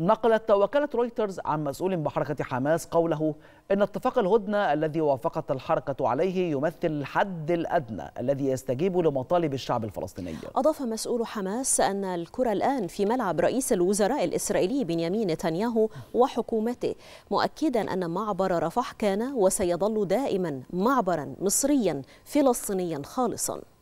نقلت وكالة رويترز عن مسؤول بحركة حماس قوله إن اتفاق الهدنة الذي وافقت الحركة عليه يمثل الحد الأدنى الذي يستجيب لمطالب الشعب الفلسطيني أضاف مسؤول حماس أن الكرة الآن في ملعب رئيس الوزراء الإسرائيلي بنيامين نتنياهو وحكومته مؤكدا أن معبر رفح كان وسيظل دائما معبرا مصريا فلسطينيا خالصا